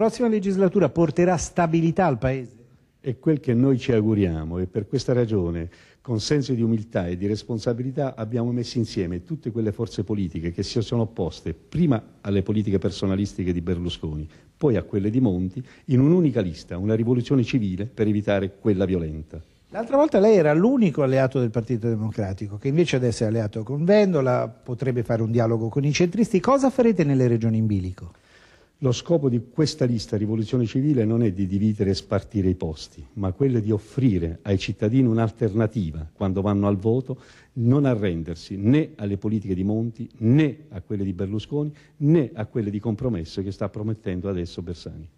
La prossima legislatura porterà stabilità al Paese? È quel che noi ci auguriamo e per questa ragione, con senso di umiltà e di responsabilità, abbiamo messo insieme tutte quelle forze politiche che si sono opposte prima alle politiche personalistiche di Berlusconi, poi a quelle di Monti, in un'unica lista, una rivoluzione civile per evitare quella violenta. L'altra volta lei era l'unico alleato del Partito Democratico, che invece adesso è alleato con Vendola, potrebbe fare un dialogo con i centristi. Cosa farete nelle regioni in bilico? Lo scopo di questa lista Rivoluzione Civile non è di dividere e spartire i posti, ma quello di offrire ai cittadini un'alternativa quando vanno al voto, non arrendersi né alle politiche di Monti, né a quelle di Berlusconi, né a quelle di compromesso che sta promettendo adesso Bersani.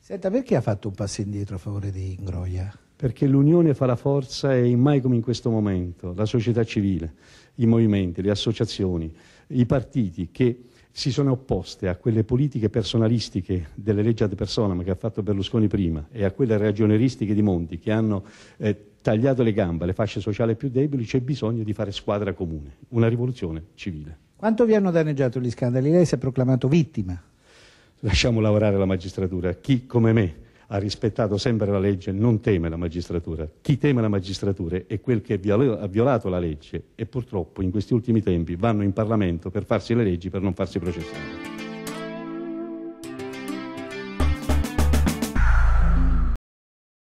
Senta, perché ha fatto un passo indietro a favore di Ingroia? Perché l'unione fa la forza e mai come in questo momento la società civile, i movimenti, le associazioni, i partiti che si sono opposte a quelle politiche personalistiche delle leggi ad personam che ha fatto Berlusconi prima e a quelle ragioneristiche di Monti che hanno eh, tagliato le gambe alle fasce sociali più deboli, c'è bisogno di fare squadra comune, una rivoluzione civile. Quanto vi hanno danneggiato gli scandali? Lei si è proclamato vittima. Lasciamo lavorare la magistratura. Chi come me ha rispettato sempre la legge, non teme la magistratura. Chi teme la magistratura è quel che ha violato la legge e purtroppo in questi ultimi tempi vanno in Parlamento per farsi le leggi per non farsi processare.